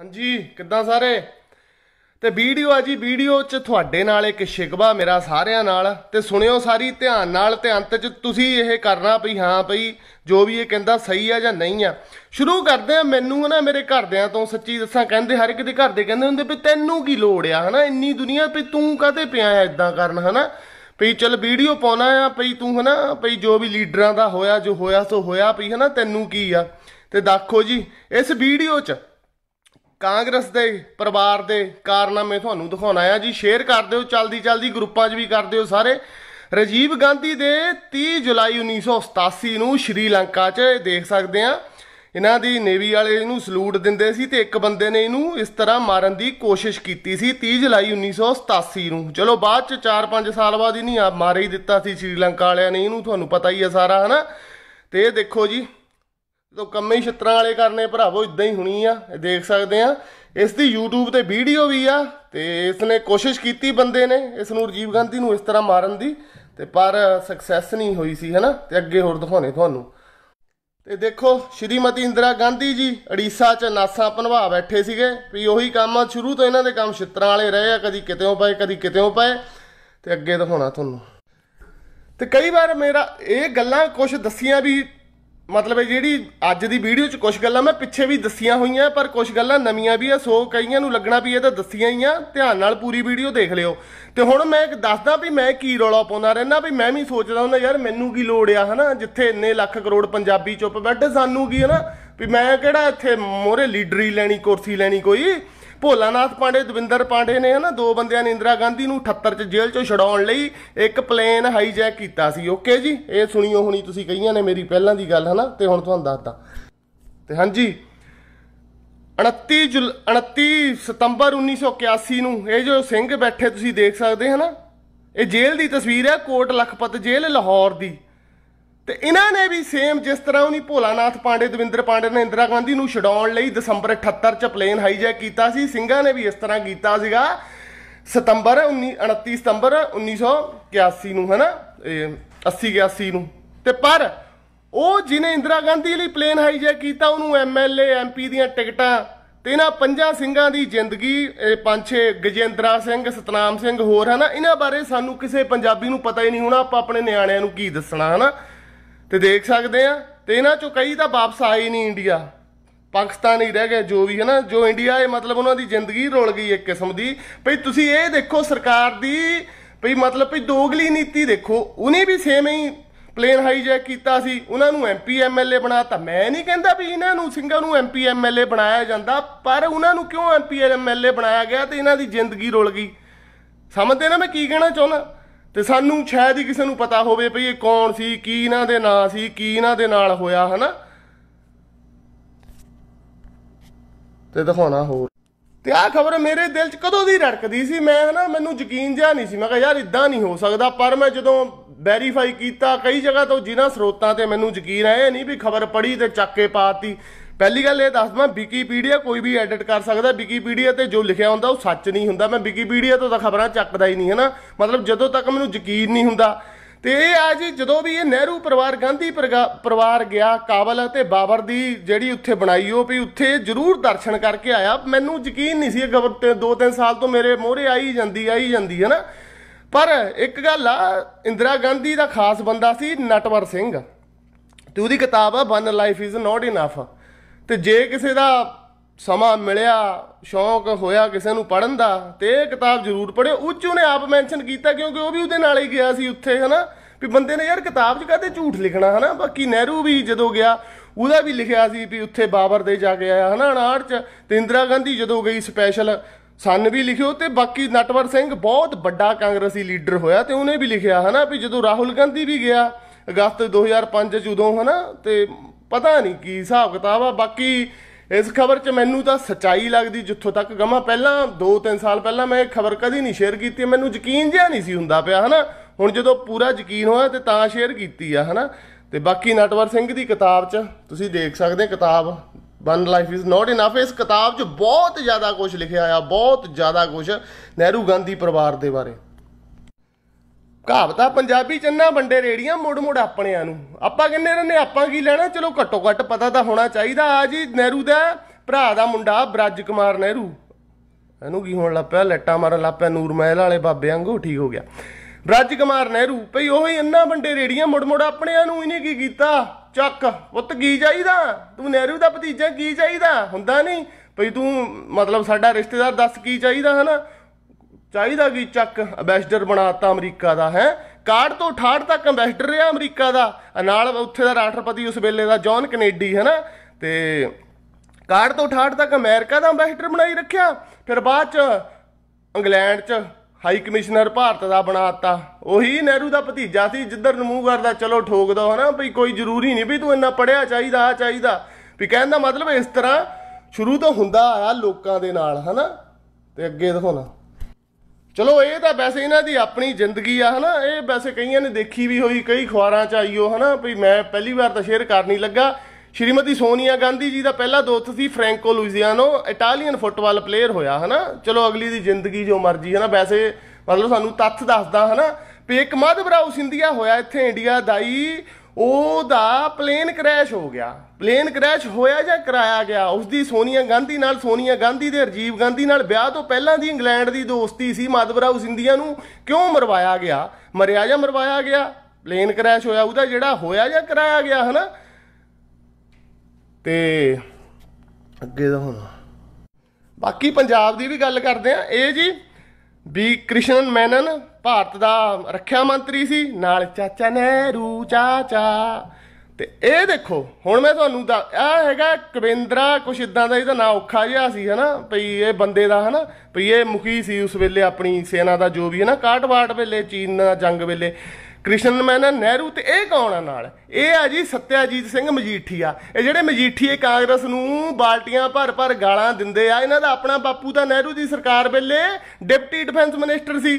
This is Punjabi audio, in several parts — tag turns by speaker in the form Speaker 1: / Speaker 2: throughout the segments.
Speaker 1: ਹਾਂਜੀ ਕਿੱਦਾਂ ਸਾਰੇ ਤੇ ਵੀਡੀਓ ਆ ਜੀ ਵੀਡੀਓ 'ਚ ਤੁਹਾਡੇ ਨਾਲ ਇੱਕ ਸ਼ਿਕਵਾ ਮੇਰਾ ਸਾਰਿਆਂ ਨਾਲ ਤੇ ਸੁਣਿਓ ਸਾਰੀ ਧਿਆਨ ਨਾਲ ਤੇ ਅੰਤ 'ਚ ਤੁਸੀਂ ਇਹ ਕਰਨਾ ਪਈ ਹਾਂ ਪਈ ਜੋ ਵੀ ਇਹ ਕਹਿੰਦਾ ਸਹੀ ਆ ਜਾਂ ਨਹੀਂ ਆ ਸ਼ੁਰੂ ਕਰਦੇ ਆ ਮੈਨੂੰ ਨਾ ਮੇਰੇ ਘਰਦਿਆਂ ਤੋਂ ਸੱਚੀ ਦੱਸਾਂ ਕਹਿੰਦੇ ਹਰ ਇੱਕ ਦੇ ਘਰ ਦੇ ਕਹਿੰਦੇ ਹੁੰਦੇ ਵੀ ਤੈਨੂੰ ਕੀ ਲੋੜ ਆ ਹਨਾ ਇੰਨੀ ਦੁਨੀਆ ਵੀ ਤੂੰ ਕਾਤੇ ਪਿਆ ਐ ਇਦਾਂ ਕਰਨ ਹਨਾ ਪਈ ਚਲ ਵੀਡੀਓ ਪਾਉਣਾ ਆ ਪਈ ਤੂੰ ਹਨਾ ਪਈ ਜੋ ਵੀ ਲੀਡਰਾਂ ਦਾ ਹੋਇਆ ਜੋ ਹੋਇਆ ਸੋ ਹੋਇਆ ਪਈ ਹਨਾ ਤੈਨੂੰ ਕੀ ਆ ਤੇ ਦੇਖੋ ਜੀ ਇਸ ਵੀਡੀਓ 'ਚ ਕਾਂਗਰਸ ਦੇ ਪਰਿਵਾਰ ਦੇ ਕਾਰਨਾਮੇ ਤੁਹਾਨੂੰ ਦਿਖਾਉਣਾ ਆ ਜੀ ਸ਼ੇਅਰ ਕਰ ਦਿਓ ਚਲਦੀ ਚਲਦੀ ਗਰੁੱਪਾਂ 'ਚ ਵੀ ਕਰ ਦਿਓ ਸਾਰੇ ਰਜੀਵ ਗਾਂਧੀ ਦੇ 30 ਜੁਲਾਈ 1987 ਨੂੰ ਸ਼੍ਰੀਲੰਕਾ 'ਚ ਦੇਖ ਸਕਦੇ ਆ ਇਹਨਾਂ ਦੀ ਨੇਵੀ ਵਾਲੇ ਇਹਨੂੰ ਸਲੂਟ ਦਿੰਦੇ ਸੀ ਤੇ ਇੱਕ ਬੰਦੇ ਨੇ ਇਹਨੂੰ ਇਸ ਤਰ੍ਹਾਂ ਮਾਰਨ ਦੀ ਕੋਸ਼ਿਸ਼ ਕੀਤੀ ਸੀ 30 ਜੁਲਾਈ 1987 ਨੂੰ ਚਲੋ ਬਾਅਦ ਚ 4-5 ਸਾਲ ਬਾਅਦ ਨਹੀਂ ਆ ਮਾਰੇ ਹੀ ਦਿੱਤਾ ਸੀ ਸ਼੍ਰੀਲੰਕਾ ਵਾਲਿਆਂ ਨੇ ਇਹਨੂੰ ਤੁਹਾਨੂੰ ਪਤਾ ਹੀ ਆ ਸਾਰਾ ਹਨਾ ਤੇ ਇਹ ਦੇਖੋ ਜੀ ਤੋ ਕੰਮੇ ਹੀ ਛਤਰਾਂ ਵਾਲੇ ਕਰਨੇ ਭਰਾਵੋ ਇਦਾਂ ਹੀ ਹੁਣੀ ਆ ਇਹ ਦੇਖ ਸਕਦੇ ਆ ਇਸ ਦੀ YouTube ਤੇ ਵੀਡੀਓ ਵੀ ਆ ਤੇ ਇਸ ਨੇ ਕੋਸ਼ਿਸ਼ ਕੀਤੀ ਬੰਦੇ ਨੇ ਇਸ ਨੂੰ ਰਜੀਵ ਗਾਂਧੀ ਨੂੰ ਇਸ ਤਰ੍ਹਾਂ ਮਾਰਨ ਦੀ ਤੇ ਪਰ ਸਕਸੈਸ ਨਹੀਂ ਹੋਈ ਸੀ ਹਨਾ ਤੇ ਅੱਗੇ ਹੋਰ ਦਿਖਾਉਣੇ ਤੁਹਾਨੂੰ ਤੇ ਦੇਖੋ ਸ਼੍ਰੀਮਤੀ ਇੰਦਰਾ ਗਾਂਧੀ ਜੀ ਅੜੀਸਾ 'ਚ ਨਾਸਾਂ ਪਨਵਾ ਬੈਠੇ ਸੀਗੇ ਵੀ ਉਹੀ ਕੰਮ ਸ਼ੁਰੂ ਤੋਂ ਇਹਨਾਂ ਦੇ ਕੰਮ ਛਿੱਤਰਾਂ ਵਾਲੇ ਰਹੇ ਆ ਕਦੀ ਕਿਤੇੋਂ ਪਏ ਕਦੀ ਕਿਤੇੋਂ ਪਏ ਤੇ ਅੱਗੇ ਦਿਖਾਉਣਾ ਤੁਹਾਨੂੰ ਤੇ ਕਈ ਵਾਰ ਮੇਰਾ ਇਹ ਗੱਲਾਂ ਕੁਝ ਦੱਸੀਆਂ ਵੀ ਮਤਲਬ ਹੈ ਜਿਹੜੀ ਅੱਜ ਦੀ ਵੀਡੀਓ 'ਚ ਕੁਝ ਗੱਲਾਂ ਮੈਂ ਪਿੱਛੇ ਵੀ ਦੱਸੀਆਂ ਹੋਈਆਂ ਪਰ ਕੁਝ ਗੱਲਾਂ ਨਵੀਆਂ ਵੀ ਆ ਸੋ ਕਈਆਂ ਨੂੰ ਲੱਗਣਾ ਵੀ ਇਹ ਤਾਂ ਦੱਸੀਆਂ ਹੀ ਆ ਧਿਆਨ ਨਾਲ ਪੂਰੀ ਵੀਡੀਓ ਦੇਖ ਲਿਓ ਤੇ ਹੁਣ ਮੈਂ ਇੱਕ ਦੱਸਦਾ ਵੀ ਮੈਂ ਕੀ ਰੌਲਾ ਪਾਉਂਦਾ ਰਹਿਣਾ ਵੀ ਮੈਂ ਵੀ ਸੋਚਦਾ ਹੁੰਦਾ ਯਾਰ ਮੈਨੂੰ ਕੀ ਲੋੜ ਆ ਹਨਾ ਜਿੱਥੇ ਇੰਨੇ ਲੱਖ ਕਰੋੜ ਪੰਜਾਬੀ ਚੁੱਪ ਬੈਠੇ ਸਾਨੂੰ ਕੀ ਹਨਾ ਵੀ ਮੈਂ ਕਿਹੜਾ ਇੱਥੇ ਮੋਰੇ ਲੀਡਰੀ ਲੈਣੀ ਕੁਰਸੀ ਲੈਣੀ ਕੋਈ ਭੋਲਾਨਾਥ ਪਾਂਡੇ ਦਵਿੰਦਰ ਪਾਂਡੇ ਨੇ ਹਨਾ ਦੋ ਬੰਦਿਆਂ ਨੇ ਇੰਦਰਾ ਗਾਂਧੀ ਨੂੰ 78 ਚ ਜੇਲ੍ਹ ਚੋਂ ਛਡਾਉਣ ਲਈ ਇੱਕ ਪਲੇਨ ਹਾਈਜੈਕ ਕੀਤਾ ਸੀ ਓਕੇ ਜੀ ਇਹ ਸੁਣੀਓ ਹੁਣੀ ਤੁਸੀਂ ਕਈਆਂ ਨੇ ਮੇਰੀ ਪਹਿਲਾਂ ਦੀ ਗੱਲ ਹਨਾ ਤੇ ਹੁਣ ਤੁਹਾਨੂੰ ਦੱਸਦਾ ਤੇ ਹਾਂਜੀ 29 ਜੁਲ 29 ਸਤੰਬਰ 1981 ਨੂੰ ਇਹ ਜੋ ਸਿੰਘ ਬੈਠੇ ਤੁਸੀਂ ਦੇਖ ਸਕਦੇ ਹਨਾ ਇਹ ਜੇਲ੍ਹ ਦੀ ਤਸਵੀਰ ਹੈ ਕੋਟ ਲਖਪਤ ਜੇਲ੍ਹ ਲਾਹੌਰ ਦੀ ਤੇ ਇਹਨਾਂ ਨੇ ਵੀ ਸੇਮ ਜਿਸ ਤਰ੍ਹਾਂ ਉਹਨੀ ਭੋਲਾਨਾਥ ਪਾਂਡੇ ਦਵਿੰਦਰ ਪਾਂਡੇ ਨੇ ਇੰਦਰਾ ਗਾਂਧੀ ਨੂੰ ਛਡਾਉਣ ਲਈ ਦਸੰਬਰ 78 ਚ ਪਲੇਨ ਹਾਈਜੈਕ ਕੀਤਾ ਸੀ ਸਿੰਘਾਂ ਨੇ ਵੀ ਇਸ ਤਰ੍ਹਾਂ ਕੀਤਾ ਸੀਗਾ ਸਤੰਬਰ 19 29 ਸਤੰਬਰ 1981 ਨੂੰ ਹਨਾ 80 81 ਨੂੰ ਤੇ ਪਰ ਉਹ ਜਿਨੇ ਇੰਦਰਾ ਗਾਂਧੀ ਲਈ ਪਲੇਨ ਹਾਈਜੈਕ ਕੀਤਾ ਉਹਨੂੰ ਐਮਐਲਏ ਐਮਪੀ ਦੀਆਂ ਟਿਕਟਾਂ ਤੇ ਇਹਨਾਂ ਪੰਜਾਂ ਸਿੰਘਾਂ ਦੀ ਜ਼ਿੰਦਗੀ ਇਹ ਪੰਜ ਛੇ ਗਜੇਂਦਰਾ ਸਿੰਘ ਸਤਨਾਮ ਸਿੰਘ ਹੋਰ ਹਨਾ ਇਹਨਾਂ ਬਾਰੇ ਸਾਨੂੰ ਕਿਸੇ ਪੰਜਾਬੀ ਨੂੰ ਪਤਾ ਹੀ ਨਹੀਂ ਹੋਣਾ ਆਪਾਂ ਆਪਣੇ ਨਿਆਣਿਆਂ ਨੂੰ ਕੀ ਦੱਸਣਾ ਹਨਾ ਤੇ ਦੇਖ ਸਕਦੇ ਆ ਤੇ ਇਹਨਾਂ ਚੋਂ ਕਈ ਤਾਂ ਵਾਪਸ ਆਏ ਨਹੀਂ ਇੰਡੀਆ ਪਾਕਿਸਤਾਨ ਹੀ ਰਹਿ ਗਏ ਜੋ ਵੀ ਹੈ ਨਾ ਜੋ ਇੰਡੀਆ ਹੈ ਮਤਲਬ ਉਹਨਾਂ ਦੀ ਜ਼ਿੰਦਗੀ ਰੋਲ ਗਈ ਇੱਕ ਕਿਸਮ ਦੀ ਭਈ ਤੁਸੀਂ ਇਹ ਦੇਖੋ ਸਰਕਾਰ ਦੀ ਭਈ ਮਤਲਬ ਭਈ ਦੋਗਲੀ ਨੀਤੀ ਦੇਖੋ ਉਹਨੇ ਵੀ ਸੇਮ ਹੀ ਪਲੇਨ ਹਾਈਜੈਕ ਕੀਤਾ ਸੀ ਉਹਨਾਂ ਨੂੰ ਐਮਪੀ ਐਮਐਲਏ ਬਣਾਤਾ ਮੈਂ ਨਹੀਂ ਕਹਿੰਦਾ ਵੀ ਇਹਨਾਂ ਨੂੰ ਸਿੰਘਾਂ ਨੂੰ ਐਮਪੀ ਐਮਐਲਏ ਬਣਾਇਆ ਜਾਂਦਾ ਪਰ ਉਹਨਾਂ ਨੂੰ ਕਿਉਂ ਐਮਪੀ ਐਮਐਲਏ ਬਣਾਇਆ ਗਿਆ ਤੇ ਇਹਨਾਂ ਦੀ ਜ਼ਿੰਦਗੀ ਰੁਲ ਗਈ ਸਮਝਦੇ ਨਾ ਮੈਂ ਕੀ ਕਹਿਣਾ ਚਾਹੁੰਦਾ ਤੇ ਸਾਨੂੰ ਸ਼ਾਇਦ ਹੀ ਕਿਸੇ ਨੂੰ ਪਤਾ ਹੋਵੇ ਭਈ ਇਹ ਕੌਣ ਸੀ ਕੀ ਇਹਨਾਂ ਦੇ ਨਾਂ ਸੀ ਕੀ ਇਹਨਾਂ ਦੇ ਨਾਲ ਹੋਇਆ ਹਨਾ ਤੇ ਦਿਖਾਉਣਾ ਹੋਰ ਤੇ ਆਹ ਖਬਰ ਮੇਰੇ ਦਿਲ 'ਚ ਕਦੋਂ ਦੀ ਰੜਕਦੀ ਸੀ ਮੈਂ ਹਨਾ ਮੈਨੂੰ ਯਕੀਨ ਜਿਹਾ ਨਹੀਂ ਸੀ ਮੈਂ ਕਿਹਾ ਯਾਰ ਇਦਾਂ ਨਹੀਂ ਹੋ ਸਕਦਾ ਪਰ ਮੈਂ ਜਦੋਂ ਵੈਰੀਫਾਈ ਕੀਤਾ ਕਈ ਜਗ੍ਹਾ ਤੋਂ ਜਿਨ੍ਹਾਂ ਸਰੋਤਾਂ ਤੇ ਮੈਨੂੰ ਯਕੀਨ ਆਇਆ ਨਹੀਂ ਵੀ ਖਬਰ ਪੜ੍ਹੀ ਤੇ ਚੱਕ ਕੇ ਪਾਤੀ ਪਹਿਲੀ ਗੱਲ ਇਹ ਦੱਸ ਦਵਾਂ ਵਿਕੀਪੀਡੀਆ ਕੋਈ ਵੀ ਐਡਿਟ ਕਰ ਸਕਦਾ ਵਿਕੀਪੀਡੀਆ ਤੇ ਜੋ ਲਿਖਿਆ ਹੁੰਦਾ ਉਹ ਸੱਚ ਨਹੀਂ ਹੁੰਦਾ ਮੈਂ ਵਿਕੀਪੀਡੀਆ ਤੋਂ ਤਾਂ ਖਬਰਾਂ ਚੱਕਦਾ ਹੀ ਨਹੀਂ ਹਨਾ ਮਤਲਬ ਜਦੋਂ ਤੱਕ ਮੈਨੂੰ ਯਕੀਨ ਨਹੀਂ ਹੁੰਦਾ ਤੇ ਇਹ ਆ ਜੀ ਜਦੋਂ ਵੀ ਇਹ ਨਹਿਰੂ ਪਰਿਵਾਰ ਗਾਂਧੀ ਪਰਿਵਾਰ ਗਿਆ ਕਾਬਲ ਤੇ ਬਾਬਰ ਦੀ ਜਿਹੜੀ ਉੱਥੇ ਬਣਾਈ ਉਹ ਵੀ ਉੱਥੇ ਜ਼ਰੂਰ ਦਰਸ਼ਨ ਕਰਕੇ ਆਇਆ ਮੈਨੂੰ ਯਕੀਨ ਨਹੀਂ ਸੀ ਇਹ ਗਵਰ ਤੇ 2-3 ਸਾਲ ਤੋਂ ਮੇਰੇ ਮੋਹਰੇ ਆਈ ਜਾਂਦੀ ਆਈ ਜਾਂਦੀ ਹਨਾ ਪਰ ਇੱਕ ਗੱਲ ਆ ਇੰਦਰਾ ਗਾਂਧੀ ਦਾ ਖਾਸ ਬੰਦਾ ਸੀ ਨਟਵਰ ਸਿੰਘ ਤੇ ਉਹਦੀ ਕਿਤਾਬ ਆ one life is not enough ਤੇ ਜੇ ਕਿਸੇ ਦਾ ਸਮਾਂ ਮਿਲਿਆ ਸ਼ੌਂਕ ਹੋਇਆ ਕਿਸੇ ਨੂੰ ਪੜਨ ਦਾ ਤੇ ਇਹ ਕਿਤਾਬ ਜ਼ਰੂਰ ਪੜਿਓ ਉੱਚੂ ਨੇ ਆਪ ਮੈਂਸ਼ਨ ਕੀਤਾ ਕਿਉਂਕਿ ਉਹ ਵੀ ਉਹਦੇ ਨਾਲ ਹੀ ਗਿਆ ਸੀ ਉੱਥੇ ਹਨਾ ਵੀ ਬੰਦੇ ਨੇ ਯਾਰ ਕਿਤਾਬ 'ਚ ਕਦੇ ਝੂਠ ਲਿਖਣਾ ਹਨਾ ਬਾਕੀ ਨਹਿਰੂ ਵੀ ਜਦੋਂ ਗਿਆ ਉਹਦਾ ਵੀ ਲਿਖਿਆ ਸੀ ਵੀ ਉੱਥੇ ਬਾਬਰ ਦੇ ਜਾ ਕੇ ਆਇਆ ਹਨਾ 59 'ਚ ਤੇ ਇੰਦਰਾ ਗਾਂਧੀ ਜਦੋਂ ਗਈ ਸਪੈਸ਼ਲ ਸਨ ਵੀ ਲਿਖਿਓ ਤੇ ਬਾਕੀ ਨਟਵਰ ਸਿੰਘ ਬਹੁਤ ਵੱਡਾ ਕਾਂਗਰਸੀ ਲੀਡਰ ਹੋਇਆ ਤੇ ਉਹਨੇ ਵੀ ਲਿਖਿਆ ਹਨਾ ਵੀ ਜਦੋਂ ਰਾਹੁਲ ਗਾਂਧੀ ਵੀ ਗਿਆ ਅਗਸਤ 2005 ਚ ਉਦੋਂ ਹਨਾ ਤੇ ਪਤਾ ਨਹੀਂ ਕੀ ਹਿਸਾਬ ਕਿਤਾਬ ਆ ਬਾਕੀ ਇਸ ਖਬਰ 'ਚ ਮੈਨੂੰ ਤਾਂ ਸਚਾਈ ਲੱਗਦੀ ਜਿੱਥੋਂ ਤੱਕ ਗਮਾ ਪਹਿਲਾਂ 2-3 ਸਾਲ ਪਹਿਲਾਂ ਮੈਂ ਇਹ ਖਬਰ ਕਦੀ ਨਹੀਂ ਸ਼ੇਅਰ ਕੀਤੀ ਮੈਨੂੰ ਯਕੀਨ ਜਿਹਾ ਨਹੀਂ ਸੀ ਹੁੰਦਾ ਪਿਆ ਹਨਾ ਹੁਣ ਜਦੋਂ ਪੂਰਾ ਯਕੀਨ ਹੋਇਆ ਤੇ ਤਾਂ ਸ਼ੇਅਰ ਕੀਤੀ ਆ ਹਨਾ ਤੇ ਬਾਕੀ ਨਟਵਰ ਸਿੰਘ ਦੀ ਕਿਤਾਬ 'ਚ ਤੁਸੀਂ ਦੇਖ ਸਕਦੇ ਹੋ ਕਿਤਾਬ one life is not enough ਇਸ ਕਿਤਾਬ 'ਚ ਬਹੁਤ ਜ਼ਿਆਦਾ ਕੁਝ ਲਿਖਿਆ ਆ ਬਹੁਤ ਜ਼ਿਆਦਾ ਕੁਝ ਨਹਿਰੂ ਗਾਂਧੀ ਪਰਿਵਾਰ ਦੇ ਬਾਰੇ ਕਹਾਵਤਾ ਪੰਜਾਬੀ ਚੰਨਾ ਵੰਡੇ ਰੇੜੀਆਂ ਮੋੜ ਮੋੜ ਆਪਣਿਆਂ ਨੂੰ ਆਪਾਂ ਕਿੰਨੇ ਰਹਿੰਦੇ ਆਪਾਂ ਕੀ ਲੈਣਾ ਚਲੋ ਘੱਟੋ ਘੱਟ ਪਤਾ ਤਾਂ ਹੋਣਾ ਚਾਹੀਦਾ ਆ ਜੀ ਨਹਿਰੂ ਦਾ ਭਰਾ ਦਾ ਮੁੰਡਾ ਬ੍ਰਜ ਕੁਮਾਰ ਨਹਿਰੂ ਇਹਨੂੰ ਕੀ ਹੋਣ ਲੱਪਿਆ ਲੱਟਾ ਮਾਰਨ ਲੱਪਿਆ ਨੂਰ ਮਹਿਲ ਵਾਲੇ ਬਾਬੇ ਵਾਂਗੂ ਠੀਕ ਹੋ ਗਿਆ ਬ੍ਰਜ ਕੁਮਾਰ ਨਹਿਰੂ ਭਈ ਉਹ ਹੀ ਇੰਨਾ ਵੰਡੇ ਰੇੜੀਆਂ ਮੋੜ ਮੋੜ ਆਪਣਿਆਂ ਨੂੰ ਇਹਨੇ ਕੀ ਕੀਤਾ ਚੱਕ ਪੁੱਤ ਕੀ ਚਾਹੀਦਾ ਤੂੰ ਨਹਿਰੂ ਦਾ ਭਤੀਜਾ ਕੀ ਚਾਹੀਦਾ ਹੁੰਦਾ ਨਹੀਂ ਭਈ ਤੂੰ ਮਤਲਬ ਸਾਡਾ ਰਿਸ਼ਤੇਦਾਰ ਦੱਸ ਕੀ ਚਾਹੀਦਾ ਹਨਾ ਚਾਹੀਦਾ ਵੀ ਚੱਕ ਅੰਬੈਸਡਰ ਬਣਾਤਾ ਅਮਰੀਕਾ ਦਾ ਹੈ ਕਾਰਡ ਤੋਂ 68 ਤੱਕ ਅੰਬੈਸਡਰ ਰਿਹਾ ਅਮਰੀਕਾ ਦਾ ਨਾਲ ਉੱਥੇ ਦਾ ਰਾਸ਼ਟਰਪਤੀ ਉਸ ਵੇਲੇ ਦਾ ਜੌਨ ਕੈਨੇਡੀ ਹੈ ਨਾ ਤੇ ਕਾਰਡ ਤੋਂ 68 ਤੱਕ ਅਮਰੀਕਾ ਦਾ ਅੰਬੈਸਡਰ ਬਣਾਈ ਰੱਖਿਆ ਫਿਰ ਬਾਅਦ ਚ ਇੰਗਲੈਂਡ ਚ ਹਾਈ ਕਮਿਸ਼ਨਰ ਭਾਰਤ ਦਾ ਬਣਾਤਾ ਉਹੀ ਨਹਿਰੂ ਦਾ ਭਤੀਜਾ ਸੀ ਜਿੱਧਰ ਨੂੰ ਮੂੰਹ ਕਰਦਾ ਚਲੋ ਠੋਕ ਦੋ ਹਨਾ ਭਈ ਕੋਈ ਜ਼ਰੂਰੀ ਨਹੀਂ ਵੀ ਤੂੰ ਇੰਨਾ ਪੜਿਆ ਚਾਹੀਦਾ ਆ ਚਾਹੀਦਾ ਵੀ ਕਹਿੰਦਾ ਮਤਲਬ ਇਸ ਤਰ੍ਹਾਂ ਸ਼ੁਰੂ ਤੋਂ ਹੁੰਦਾ ਆ ਲੋਕਾਂ ਦੇ ਨਾਲ ਹਨਾ ਤੇ ਅੱਗੇ ਦਿਖਾਉਣਾ ਚਲੋ ਇਹ ਤਾਂ ਵੈਸੇ ਇਹਨਾਂ ਦੀ ਆਪਣੀ ਜ਼ਿੰਦਗੀ ਆ ਹਨਾ ਇਹ ਵੈਸੇ ਕਈਆਂ ਨੇ ਦੇਖੀ ਵੀ ਹੋਈ ਕਈ ਖਵਾਰਾਂ ਚ ਆਈਓ ਹਨਾ ਵੀ ਮੈਂ ਪਹਿਲੀ ਵਾਰ ਤਾਂ ਸ਼ੇਅਰ ਕਰਨੀ ਲੱਗਾ ਸ਼੍ਰੀਮਤੀ ਸੋਨੀਆ ਗਾਂਧੀ ਜੀ ਦਾ ਪਹਿਲਾ ਦੋਸਤ ਸੀ Franco Luziano Italian football player ਹੋਇਆ ਹਨਾ ਚਲੋ ਅਗਲੀ ਦੀ ਜ਼ਿੰਦਗੀ ਜੋ ਮਰਜੀ ਹਨਾ ਵੈਸੇ ਮਤਲਬ ਸਾਨੂੰ ਤੱਥ ਦੱਸਦਾ ਹਨਾ ਵੀ ਇੱਕ ਮਾਧਵਰਾਓ ਸਿੰਧੀਆ ਹੋਇਆ ਇੱਥੇ ਇੰਡੀਆ ਦਾਈ ਉਹਦਾ ਪਲੇਨ ਕ੍ਰੈਸ਼ ਹੋ ਗਿਆ ਪਲੇਨ ਕ੍ਰੈਸ਼ ਹੋਇਆ ਜਾਂ ਕਰਾਇਆ ਗਿਆ ਉਸ ਦੀ ਸੋਨੀਆ ਗਾਂਧੀ ਨਾਲ ਸੋਨੀਆ ਗਾਂਧੀ ਦੇ ਰਜੀਵ ਗਾਂਧੀ ਨਾਲ ਵਿਆਹ ਤੋਂ ਪਹਿਲਾਂ ਦੀ ਇੰਗਲੈਂਡ ਦੀ ਦੋਸਤੀ ਸੀ ਮਾਧਵਰਾਓ ਸਿੰਧੀਆ ਨੂੰ ਕਿਉਂ ਮਰਵਾਇਆ ਗਿਆ ਮਰਿਆ ਜਾਂ ਮਰਵਾਇਆ ਗਿਆ ਪਲੇਨ ਕ੍ਰੈਸ਼ ਹੋਇਆ ਉਹਦਾ ਜਿਹੜਾ ਹੋਇਆ ਜਾਂ ਕਰਾਇਆ ਗਿਆ ਹਨਾ ਤੇ ਅੱਗੇ ਦਾ ਹੁਣ ਬਾਕੀ ਪੰਜਾਬ ਦੀ ਵੀ ਗੱਲ ਕਰਦੇ ਆ ਇਹ ਜੀ ਵੀ ਕ੍ਰਿਸ਼ਨ ਮੈਨਨ ਭਾਰਤ ਦਾ ਰੱਖਿਆ ਮੰਤਰੀ ਸੀ ਨਾਲ ਚਾਚਾ ਨਹਿਰੂ ਚਾਚਾ ਤੇ ਇਹ ਦੇਖੋ ਹੁਣ ਮੈਂ ਤੁਹਾਨੂੰ ਦਾ ਆ ਹੈਗਾ ਕਵਿੰਦਰਾ ਕੁਛ ਇਦਾਂ ਦਾ ਇਹਦਾ ਨਾਂ ਔਖਾ ਜਿਹਾ ਸੀ ਹਨਾ ਭਈ ਇਹ ਬੰਦੇ ਦਾ ਹਨਾ ਭਈ ਇਹ ਮੁਖੀ ਸੀ ਉਸ ਵੇਲੇ ਆਪਣੀ ਸੈਨਾ ਦਾ ਜੋ ਵੀ ਹੈ ਨਾ ਕਾਟਵਾਟ ਵੇਲੇ ਚੀਨ ਨਾਲ ਜੰਗ ਵੇਲੇ ਕ੍ਰਿਸ਼ਨ ਮੈਨਾ ਨਹਿਰੂ ਤੇ ਇਹ ਕੌਣ ਆ ਨਾਲ ਇਹ ਆ ਜੀ ਸਤਿਆਜੀਤ ਸਿੰਘ ਮਜੀਠੀਆ ਇਹ ਜਿਹੜੇ ਮਜੀਠੀਏ ਕਾਂਗਰਸ ਨੂੰ ਬਾਲਟੀਆਂ ਭਰ ਭਰ ਗਾਲਾਂ ਦਿੰਦੇ ਆ ਇਹਨਾਂ ਦਾ ਆਪਣਾ ਬਾਪੂ ਤਾਂ ਨਹਿਰੂ ਦੀ ਸਰਕਾਰ ਵੇਲੇ ਡਿਪਟੀ ਡਿਫੈਂਸ ਮਿਨਿਸਟਰ ਸੀ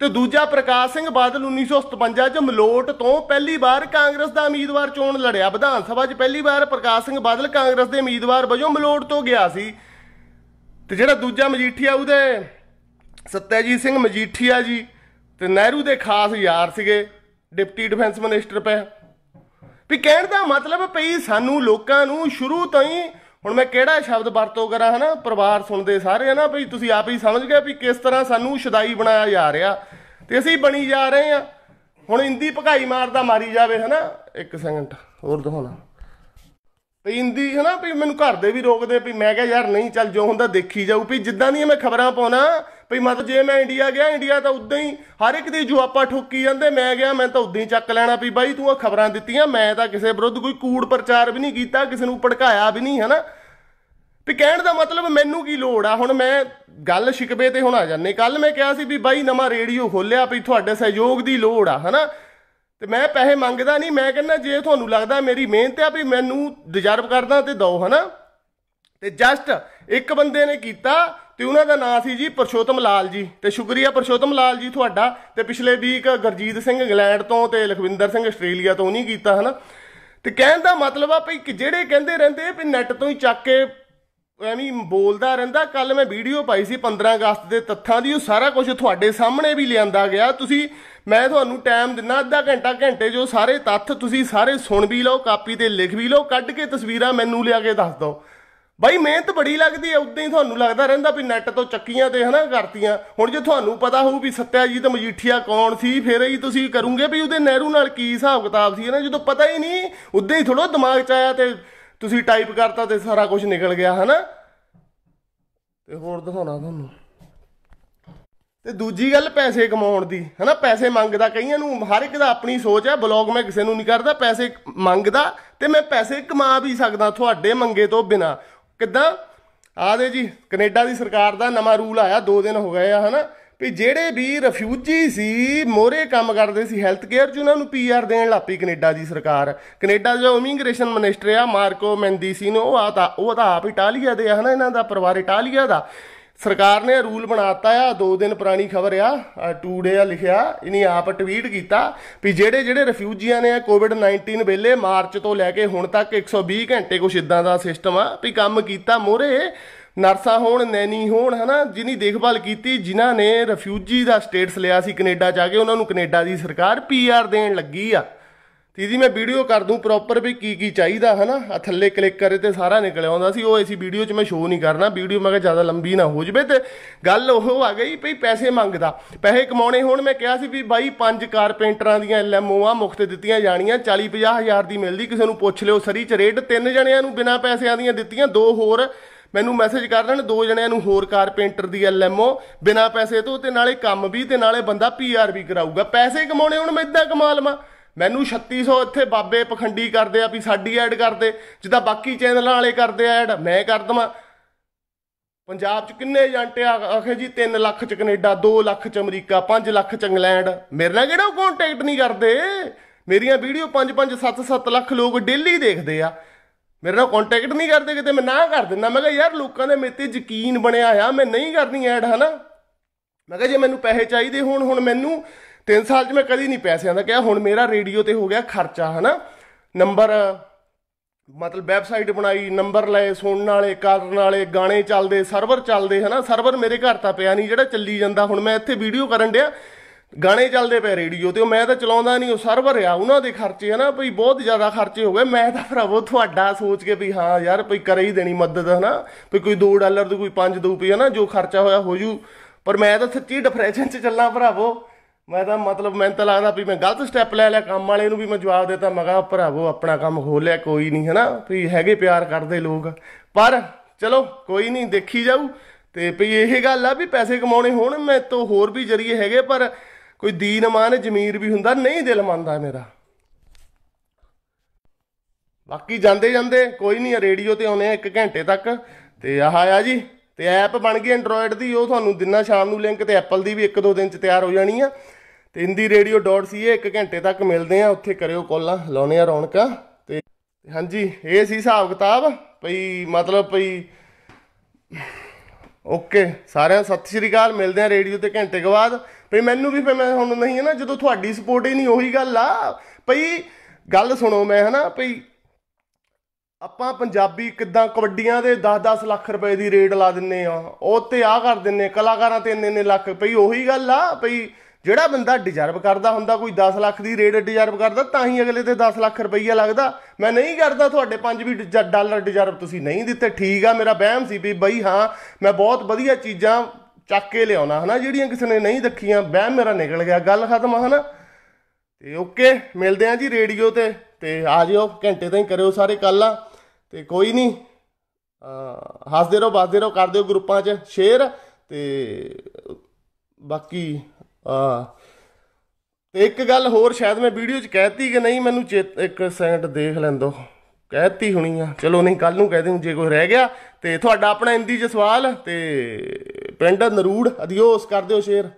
Speaker 1: ਤੇ ਦੂਜਾ ਪ੍ਰਕਾਸ਼ ਸਿੰਘ ਬਾਦਲ 1957 ਚ ਮਲੋਟ ਤੋਂ ਪਹਿਲੀ ਵਾਰ ਕਾਂਗਰਸ ਦਾ ਉਮੀਦਵਾਰ ਚੋਣ ਲੜਿਆ ਵਿਧਾਨ ਸਭਾ 'ਚ ਪਹਿਲੀ ਵਾਰ ਪ੍ਰਕਾਸ਼ ਸਿੰਘ ਬਾਦਲ ਕਾਂਗਰਸ ਦੇ ਉਮੀਦਵਾਰ ਵਜੋਂ ਮਲੋਟ ਤੋਂ ਗਿਆ ਸੀ ਤੇ ਜਿਹੜਾ ਦੂਜਾ ਮਜੀਠੀਆ ਉਹਦੇ ਸਤਿਆਜੀਤ ਸਿੰਘ ਮਜੀਠੀਆ ਜੀ ਤੇ ਨਹਿਰੂ ਦੇ ਖਾਸ ਯਾਰ ਸੀਗੇ ਡਿਪਟੀ ਡਿਫੈਂਸ ਮਿਨਿਸਟਰ ਪਏ ਵੀ ਕਹਿਣ ਦਾ ਮਤਲਬ ਪਈ ਸਾਨੂੰ ਲੋਕਾਂ ਨੂੰ ਸ਼ੁਰੂ ਤੋਂ ਹੀ ਹੁਣ ਮੈਂ ਕਿਹੜਾ ਸ਼ਬਦ ਵਰਤੋਂ ਕਰਾਂ ਹਨਾ ਪਰਿਵਾਰ ਸੁਣਦੇ ਸਾਰੇ ਹਨਾ ਭਈ ਤੁਸੀਂ ਆਪ ਹੀ ਸਮਝ ਗਏ ਵੀ ਕਿਸ ਤਰ੍ਹਾਂ ਸਾਨੂੰ ਸ਼ਦਾਈ ਬਣਾਇਆ ਜਾ ਰਿਹਾ ਤੇ ਅਸੀਂ ਬਣੀ ਜਾ ਰਹੇ ਆ ਹੁਣ ਇੰਦੀ ਭਗਾਈ ਮਾਰਦਾ ਮਾਰੀ ਜਾਵੇ ਹਨਾ ਇੱਕ ਸੈਕਿੰਡ ਹੋਰ ਦਿਖਾਉਣਾ ਪੈਂਦੀ ਹੈ ਨਾ ਵੀ ਮੈਨੂੰ ਘਰ ਦੇ ਵੀ ਰੋਕਦੇ ਵੀ ਮੈਂ ਕਿਹਾ ਯਾਰ ਨਹੀਂ ਚੱਲ ਜੋ ਹੁੰਦਾ ਦੇਖੀ ਜਾਊ ਵੀ ਜਿੱਦਾਂ ਨਹੀਂ ਮੈਂ ਖਬਰਾਂ ਪਾਉਣਾ ਵੀ ਮਤਲਬ ਜੇ ਮੈਂ ਇੰਡੀਆ ਗਿਆ ਇੰਡੀਆ ਤਾਂ ਉਦਾਂ ਹੀ ਹਰ ਇੱਕ ਦੀ ਜੁਆਪਾ ਠੋਕੀ ਜਾਂਦੇ ਮੈਂ ਗਿਆ ਮੈਂ ਤਾਂ ਉਦਾਂ ਹੀ ਚੱਕ ਲੈਣਾ ਵੀ ਬਾਈ ਤੂੰ ਆ ਖਬਰਾਂ ਦਿੱਤੀਆਂ ਮੈਂ ਤਾਂ ਕਿਸੇ ਵਿਰੁੱਧ ਕੋਈ ਕੂੜ ਪ੍ਰਚਾਰ ਵੀ ਨਹੀਂ ਕੀਤਾ ਕਿਸੇ ਨੂੰ ਭੜਕਾਇਆ ਵੀ ਨਹੀਂ ਹਨਾ ਵੀ ਕਹਿਣ ਦਾ ਮਤਲਬ ਮੈਨੂੰ ਕੀ ਲੋੜ ਆ ਹੁਣ ਮੈਂ ਗੱਲ ਸ਼ਿਕਵੇ ਤੇ ਹੁਣ ਆ ਜਾਂਦੇ ਕੱਲ ਮੈਂ ਕਿਹਾ ਸੀ ਵੀ ਬਾਈ ਨਵਾਂ ਰੇਡੀਓ ਖੋਲਿਆ ਵੀ ਤੁਹਾਡੇ ਸਹਿਯੋਗ ਦੀ ਲੋੜ ਆ ਹਨਾ ਤੇ ਮੈਂ ਪੈਸੇ ਮੰਗਦਾ ਨਹੀਂ ਮੈਂ ਕਹਿੰਦਾ ਜੇ ਤੁਹਾਨੂੰ ਲੱਗਦਾ ਮੇਰੀ ਮਿਹਨਤ ਆ ਵੀ ਮੈਨੂੰ ਡਿਜ਼ਰਵ ਕਰਦਾ ਤੇ ਦੋ ਹਨਾ ਤੇ ਜਸਟ ਇੱਕ ਬੰਦੇ ਨੇ ਕੀਤਾ ਤੇ ਉਹਨਾਂ ਦਾ ਨਾਮ ਸੀ ਜੀ ਪਰਸ਼ੋਤਮ ਲਾਲ ਜੀ ਤੇ ਸ਼ੁਕਰੀਆ ਪਰਸ਼ੋਤਮ ਲਾਲ ਜੀ ਤੁਹਾਡਾ ਤੇ ਪਿਛਲੇ ਵੀਕ ਗਰਜੀਤ ਸਿੰਘ ਇੰਗਲੈਂਡ ਤੋਂ ਤੇ ਲਖਵਿੰਦਰ ਸਿੰਘ ਆਸਟ੍ਰੇਲੀਆ ਤੋਂ ਨਹੀਂ ਕੀਤਾ ਹਨਾ ਤੇ ਕਹਿਣ ਦਾ ਮਤਲਬ ਆ ਭਈ ਜਿਹੜੇ ਕਹਿੰਦੇ ਰਹਿੰਦੇ ਵੀ ਨੈਟ ਤੋਂ ਹੀ ਚੱਕ ਕੇ ਐਵੇਂ ਬੋਲਦਾ ਰਹਿੰਦਾ ਕੱਲ ਮੈਂ ਵੀਡੀਓ ਪਾਈ ਸੀ 15 ਅਗਸਤ ਦੇ ਤੱਥਾਂ ਦੀ ਉਹ ਸਾਰਾ ਕੁਝ ਤੁਹਾਡੇ ਸਾਹਮਣੇ ਵੀ ਲਿਆਂਦਾ ਗਿਆ ਤੁਸੀਂ ਮੈਂ ਤੁਹਾਨੂੰ ਟਾਈਮ ਦਿੰਨਾ ਅੱਧਾ ਘੰਟਾ ਘੰਟੇ ਜੋ ਸਾਰੇ ਤੱਥ ਤੁਸੀਂ ਸਾਰੇ ਸੁਣ ਵੀ ਲਓ ਕਾਪੀ ਤੇ ਲਿਖ ਵੀ ਲਓ ਕੱਢ ਕੇ ਤਸਵੀਰਾਂ ਮੈਨੂੰ ਲਿਆ ਕੇ ਦੱਸ ਦਿਓ ਬਾਈ ਮਿਹਨਤ ਬੜੀ ਲੱਗਦੀ ਹੈ ਉਦਾਂ ਹੀ ਤੁਹਾਨੂੰ ਲੱਗਦਾ ਰਹਿੰਦਾ ਵੀ ਨੈਟ ਤੋਂ ਚੱਕੀਆਂ ਤੇ ਹਨਾ ਕਰਤੀਆਂ ਹੁਣ ਜੇ ਤੁਹਾਨੂੰ ਪਤਾ ਹੋਊ ਵੀ ਸੱਤਿਆਜੀਤ ਮਜੀਠੀਆ ਕੌਣ ਸੀ ਫਿਰ ਹੀ ਤੁਸੀਂ ਕਰੋਗੇ ਵੀ ਉਹਦੇ ਨਹਿਰੂ ਨਾਲ ਕੀ ਹਿਸਾਬ ਕਿਤਾਬ ਸੀ ਹਨਾ ਜਦੋਂ ਪਤਾ ਹੀ ਨਹੀਂ ਉਦਾਂ ਹੀ ਥੋੜਾ ਦਿਮਾਗ 'ਚ ਆਇਆ ਤੇ ਤੁਸੀਂ ਟਾਈਪ ਕਰਤਾ ਤੇ ਸਾਰਾ ਕੁਝ ਨਿਕਲ ਗਿਆ ਹਨਾ ਤੇ ਹੋਰ ਦਿਖਾਉਣਾ ਤੁਹਾਨੂੰ ਤੇ ਦੂਜੀ ਗੱਲ ਪੈਸੇ ਕਮਾਉਣ ਦੀ ਹਨਾ ਪੈਸੇ ਮੰਗਦਾ ਕਈਆਂ ਨੂੰ ਹਰ ਇੱਕ ਦਾ ਆਪਣੀ ਸੋਚ ਹੈ ਬਲੌਗ ਮੈਂ ਕਿਸੇ ਨੂੰ ਨਹੀਂ ਕਰਦਾ ਪੈਸੇ ਮੰਗਦਾ ਤੇ ਮੈਂ ਪੈਸੇ ਕਮਾ ਵੀ ਸਕਦਾ ਤੁਹਾਡੇ ਮੰਗੇ ਤੋਂ ਬਿਨਾ ਕਿਦਾਂ ਆਦੇ ਜੀ ਕੈਨੇਡਾ ਦੀ ਸਰਕਾਰ ਦਾ ਨਵਾਂ ਰੂਲ ਆਇਆ 2 ਦਿਨ ਹੋ ਗਏ ਆ ਹਨਾ ਵੀ ਜਿਹੜੇ ਵੀ ਰਿਫਿਊਜੀ ਸੀ ਮੋਰੇ ਕੰਮ ਕਰਦੇ ਸੀ ਹੈਲਥ ਕੇਅਰ 'ਚ ਉਹਨਾਂ ਨੂੰ ਪੀਆਰ ਦੇਣ ਲੱਪੀ ਕੈਨੇਡਾ ਦੀ ਸਰਕਾਰ ਕੈਨੇਡਾ ਜੋ ਇਮੀਗ੍ਰੇਸ਼ਨ ਮਿਨਿਸਟਰ ਆ ਮਾਰਕੋ ਮੈਂਦੀਸੀ ਨੇ ਉਹ ਆ ਤਾਂ ਉਹ ਤਾਂ ਆਪ ਇਟਾਲੀਆ ਦੇ ਹਨਾ ਇਹਨਾਂ ਦਾ ਪਰਿਵਾਰ ਇਟਾਲੀਆ ਦਾ ਸਰਕਾਰ ਨੇ ਰੂਲ ਬਣਾਤਾ ਆ 2 ਦਿਨ ਪੁਰਾਣੀ ਖਬਰ ਆ ਟੂਡੇ ਆ ਲਿਖਿਆ ਇਨੀ ਆਪ ਟਵੀਟ ਕੀਤਾ ਵੀ ਜਿਹੜੇ ਜਿਹੜੇ ਰਿਫਿਊਜੀਆਂ ਨੇ ਕੋਵਿਡ 19 ਵੇਲੇ ਮਾਰਚ ਤੋਂ ਲੈ ਕੇ ਹੁਣ ਤੱਕ 120 ਘੰਟੇ ਕੁਛ ਇਦਾਂ ਦਾ ਸਿਸਟਮ ਆ ਵੀ ਕੰਮ ਕੀਤਾ ਮੋਰੇ ਨਰਸਾਂ ਹੋਣ ਨੈਨੀ ਹੋਣ ਹਨਾ ਜਿਨੀ ਦੇਖਭਾਲ ਕੀਤੀ ਜਿਨ੍ਹਾਂ ਨੇ ਰਿਫਿਊਜੀ ਦਾ ਸਟੇਟਸ ਲਿਆ ਸੀ ਕੈਨੇਡਾ ਜਾ ਕੇ ਉਹਨਾਂ ਨੂੰ ਕੈਨੇਡਾ ਦੀ ਸਰਕਾਰ ਪੀਆਰ ਦੇਣ ਲੱਗੀ ਆ ਇਹਦੀ ਮੈਂ ਵੀਡੀਓ ਕਰ ਦੂੰ ਪ੍ਰੋਪਰ ਵੀ ਕੀ ਕੀ ਚਾਹੀਦਾ ਹਨਾ ਆ ਥੱਲੇ ਕਲਿੱਕ ਕਰੇ ਤੇ ਸਾਰਾ ਨਿਕਲ ਆਉਂਦਾ ਸੀ ਉਹ ਐਸੀ ਵੀਡੀਓ 'ਚ ਮੈਂ ਸ਼ੋਅ ਨਹੀਂ ਕਰਨਾ ਵੀਡੀਓ ਮੈਂ ਕਿਹਾ ਜ਼ਿਆਦਾ ਲੰਬੀ ਨਾ ਹੋ ਜਵੇ ਤੇ ਗੱਲ ਉਹ ਆ ਗਈ ਭਈ ਪੈਸੇ ਮੰਗਦਾ ਪੈਸੇ ਕਮਾਉਣੇ ਹੋਣ ਮੈਂ ਕਿਹਾ ਸੀ ਵੀ ਬਾਈ ਪੰਜ ਕਾਰਪੈਂਟਰਾਂ ਦੀਆਂ ਐਲਐਮਓਆਂ ਮੁਫਤ ਦਿੱਤੀਆਂ ਜਾਣੀਆਂ 40 50 ਹਜ਼ਾਰ ਦੀ ਮਿਲਦੀ ਕਿਸੇ ਨੂੰ ਪੁੱਛ ਲਿਓ ਸਰੀ 'ਚ ਰੇਟ ਤਿੰਨ ਜਣਿਆਂ ਨੂੰ ਬਿਨਾਂ ਪੈਸਿਆਂ ਦੀਆਂ ਦਿੱਤੀਆਂ ਦੋ ਹੋਰ ਮੈਨੂੰ ਮੈਸੇਜ ਕਰ ਦੇਣ ਦੋ ਜਣਿਆਂ ਨੂੰ ਹੋਰ ਕਾਰਪੇਂਟਰ ਦੀ ਐਲਐਮਓ ਬਿਨਾ ਪੈਸੇ ਤੋਂ ਤੇ ਨਾਲੇ ਕੰਮ ਵੀ ਤੇ ਨਾਲੇ ਬੰਦਾ ਪੀਆਰ ਵੀ ਕਰਾਊਗਾ ਪੈਸੇ ਕਮਾਉਣੇ ਹੁਣ ਮੈਂ ਇਦਾਂ ਕਮਾ ਲਵਾਂ ਮੈਨੂੰ 3600 ਇੱਥੇ ਬਾਬੇ ਪਖੰਡੀ ਕਰਦੇ ਆ ਵੀ ਸਾਡੀ ਐਡ ਕਰਦੇ ਜਿੱਦਾਂ ਬਾਕੀ ਚੈਨਲਾਂ ਵਾਲੇ ਕਰਦੇ ਐਡ ਮੈਂ ਕਰ ਦਵਾਂ ਪੰਜਾਬ 'ਚ ਕਿੰਨੇ ਏਜੰਟ ਆ ਆਖੇ ਜੀ 3 ਲੱਖ 'ਚ ਕੈਨੇਡਾ 2 ਲੱਖ 'ਚ ਅਮਰੀਕਾ 5 ਲੱਖ 'ਚ ਇੰਗਲੈਂਡ ਮੇਰੇ ਨਾਲ ਕਿਹੜਾ ਕੰਟੈਕਟ ਨਹੀਂ ਕਰਦੇ ਮੇਰੀਆਂ ਵੀਡੀਓ 5 5 7 7 ਲੱਖ ਲੋਕ ਡੇਲੀ ਦੇਖਦੇ ਆ ਮੇਰੇ ਨਾਲ ਕੰਟੈਕਟ ਨਹੀਂ ਕਰਦੇ ਕਿਤੇ ਮੈਂ ਨਾ ਕਰ ਦਿੰਦਾ ਮੈਂ ਕਿਹਾ ਯਾਰ ਲੋਕਾਂ ਦੇ ਮੇਤੇ ਯਕੀਨ ਬਣਿਆ ਆ ਮੈਂ ਨਹੀਂ ਕਰਨੀ ਐਡ ਹਨਾ ਮੈਂ ਕਿਹਾ ਜੇ ਮੈਨੂੰ ਪੈਸੇ ਚਾਹੀਦੇ ਹੋਣ ਹੁਣ ਮੈਨੂੰ 3 ਸਾਲ 'ਚ ਮੈਂ ਕਦੀ ਨਹੀਂ ਪੈਸੇ ਆਂਦਾ ਕਿਹਾ ਹੁਣ ਮੇਰਾ ਰੇਡੀਓ ਤੇ ਹੋ ਗਿਆ ਖਰਚਾ ਹਨਾ ਨੰਬਰ ਮਤਲਬ ਵੈਬਸਾਈਟ ਬਣਾਈ ਨੰਬਰ ਲਏ ਸੁਣਨ ਵਾਲੇ ਕਰਨ ਵਾਲੇ ਗਾਣੇ ਚੱਲਦੇ ਸਰਵਰ ਚੱਲਦੇ ਹਨਾ ਸਰਵਰ ਮੇਰੇ ਘਰ ਤਾਂ ਪਿਆ ਨਹੀਂ ਜਿਹੜਾ ਚੱਲੀ ਜਾਂਦਾ ਹੁਣ ਮੈਂ ਇੱਥੇ ਵੀਡੀਓ ਕਰਨ ਡਿਆ ਗਾਣੇ ਚੱਲਦੇ ਪਏ ਰੇਡੀਓ ਤੇ ਉਹ ਮੈਂ ਤਾਂ ਚਲਾਉਂਦਾ ਨਹੀਂ ਉਹ ਸਰਵਰ ਆ ਉਹਨਾਂ ਦੇ ਖਰਚੇ ਹਨਾ ਭਈ ਬਹੁਤ ਜ਼ਿਆਦਾ ਖਰਚੇ ਹੋ ਗਏ ਮੈਂ ਤਾਂ ਭਰਾਵੋ ਤੁਹਾਡਾ ਸੋਚ ਕੇ ਵੀ ਹਾਂ ਯਾਰ ਭਈ ਕਰੇ ਹੀ ਦੇਣੀ ਮਦਦ ਹਨਾ ਭਈ ਕੋਈ 2 ਡਾਲਰ ਤੇ ਕੋਈ 5 ਦੂ ਹਨਾ ਜੋ ਖਰਚਾ ਹੋਇਆ ਹੋ ਜੂ ਪਰ ਮੈਂ ਤਾਂ ਸੱਚੀ ਡਿਪਰੈਸ਼ਨ 'ਚ ਚੱਲਾਂ ਭਰਾਵੋ ਮੈਂ ਤਾਂ ਮਤਲਬ ਮੈਂ ਤਾਂ ਲੱਗਦਾ ਵੀ ਮੈਂ ਗਲਤ ਸਟੈਪ ਲੈ ਲਿਆ ਕੰਮ ਵਾਲੇ ਨੂੰ ਵੀ ਮੈਂ ਜਵਾਬ ਦਿੱਤਾ ਮਗਾ ਭਰਾਵੋ ਆਪਣਾ ਕੰਮ ਖੋਲਿਆ ਕੋਈ ਨਹੀਂ ਹਨਾ ਵੀ ਹੈਗੇ ਪਿਆਰ ਕਰਦੇ ਲੋਕ ਪਰ ਚਲੋ ਕੋਈ ਨਹੀਂ ਦੇਖੀ ਜਾਊ ਤੇ ਵੀ ਇਹ ਗੱਲ ਆ ਵੀ ਪੈਸੇ ਕਮਾਉਣੇ ਹੋਣ ਮੈਂ ਤੋਂ ਹੋਰ ਵੀ ਜਰੀਏ ਹੈਗੇ ਪਰ ਕੋਈ ਦੀਨਮਾਨ ਜ਼ਮੀਰ ਵੀ ਹੁੰਦਾ ਨਹੀਂ ਦਿਲ ਮੰਨਦਾ ਮੇਰਾ ਬਾਕੀ ਜਾਂਦੇ ਜਾਂਦੇ ਕੋਈ ਨਹੀਂ ਰੇਡੀਓ ਤੇ ਆਉਨੇ ਆ 1 ਘੰਟੇ ਤੱਕ ਤੇ ਆਹ ਆ ਜੀ ਤੇ ਐਪ ਬਣ ਗਈ ਐਂਡਰੋਇਡ ਦੀ ਉਹ ਤੁਹਾਨੂੰ ਦਿਨਾਂ ਸ਼ਾਮ ਨੂੰ ਲਿੰਕ ਤੇ ਐਪਲ ਦੀ ਵੀ 1-2 ਦਿਨ ਚ ਤਿਆਰ ਹੋ ਜਾਣੀ ਆ ਤੇ indireradio.ca 1 ਘੰਟੇ ਤੱਕ ਮਿਲਦੇ ਆ ਉੱਥੇ ਕਰਿਓ ਕੋਲਾਂ ਲਾਉਨੇ ਆ ਰੌਣਕਾਂ ਤੇ ਹਾਂਜੀ ਇਹ ਸੀ ਹਿਸਾਬ ਕਿਤਾਬ ਭਈ ਮਤਲਬ ਭਈ ਓਕੇ ਸਾਰਿਆਂ ਸਤਿ ਸ਼੍ਰੀ ਅਕਾਲ ਮਿਲਦੇ ਆ ਰੇਡੀਓ ਤੇ ਘੰਟੇ ਕੇ ਬਾਅਦ ਭਈ ਮੈਨੂੰ ਵੀ ਫਿਰ ਮੈਂ ਹੁਣ ਨਹੀਂ ਹੈ ਨਾ ਜਦੋਂ ਤੁਹਾਡੀ ਸਪੋਰਟ ਹੀ ਨਹੀਂ ਉਹੀ ਗੱਲ ਆ ਭਈ ਗੱਲ ਸੁਣੋ ਮੈਂ ਹਨਾ ਭਈ ਆਪਾਂ ਪੰਜਾਬੀ ਕਿੱਦਾਂ ਕਬੱਡੀਆਂ ਦੇ 10-10 ਲੱਖ ਰੁਪਏ ਦੀ ਰੇਡ ਲਾ ਦਿੰਨੇ ਆ ਉਹ ਤੇ ਆ ਕਰ ਦਿੰਨੇ ਕਲਾਕਾਰਾਂ ਤੇ ਇੰਨੇ ਨੇ ਲੱਖ ਭਈ ਉਹੀ ਗੱਲ ਆ ਭਈ ਜਿਹੜਾ ਬੰਦਾ ਡਿਜ਼ਰਵ ਕਰਦਾ ਹੁੰਦਾ ਕੋਈ 10 ਲੱਖ ਦੀ ਰੇਡ ਡਿਜ਼ਰਵ ਕਰਦਾ ਤਾਂ ਹੀ ਅਗਲੇ ਤੇ 10 ਲੱਖ ਰੁਪਈਆ ਲੱਗਦਾ ਮੈਂ ਨਹੀਂ ਕਰਦਾ ਤੁਹਾਡੇ 5 ਵੀ ਡਾਲਰ ਡਿਜ਼ਰਵ ਤੁਸੀਂ ਨਹੀਂ ਦਿੱਤੇ ਠੀਕ ਆ ਮੇਰਾ ਬਹਿਮ ਸੀ ਵੀ ਬਈ ਹਾਂ ਮੈਂ ਬਹੁਤ ਵਧੀਆ ਚੀਜ਼ਾਂ ਚੱਕ ਕੇ ਲਿਆਉਣਾ ਹਨਾ ਜਿਹੜੀਆਂ ਕਿਸੇ ਨੇ ਨਹੀਂ ਦੱਖੀਆਂ ਬਹਿ ਮੇਰਾ ਨਿਕਲ ਗਿਆ ਗੱਲ ਖਤਮ ਆ ਹਨਾ ਤੇ ਓਕੇ ਮਿਲਦੇ ਆਂ ਜੀ ਰੇਡੀਓ ਤੇ ਤੇ ਆ ਜਿਓ ਘੰਟੇ ਤਾਈਂ ਕਰਿਓ ਸਾਰੇ ਕੱਲਾ ਤੇ ਕੋਈ ਨਹੀਂ ਹੱਸਦੇ ਰਹੋ ਬਾਸਦੇ ਰਹੋ ਕਰਦੇ ਹੋ ਗਰੁੱਪਾਂ 'ਚ ਸ਼ੇਅਰ ਤੇ ਬਾਕੀ ਆ ਤੇ ਇੱਕ ਗੱਲ ਹੋਰ ਸ਼ਾਇਦ ਮੈਂ ਵੀਡੀਓ 'ਚ ਕਹਿਤੀ ਕਿ ਨਹੀਂ ਮੈਨੂੰ ਇੱਕ ਸੈਕਿੰਡ ਦੇਖ ਲੈਂਦੋ ਕਹਿਤੀ ਹੋਣੀ ਆ ਚਲੋ ਨਹੀਂ ਕੱਲ ਨੂੰ ਕਹਿ ਦੇਉਂ ਜੇ ਕੋਈ ਰਹਿ ਗਿਆ ਤੇ ਤੁਹਾਡਾ ਆਪਣਾ ਇੰਦੀ ਜਸਵਾਲ ਤੇ ਪਿੰਡ ਨਰੂੜ ਅਦਿਓਸ ਕਰ ਦਿਓ ਸ਼ੇਰ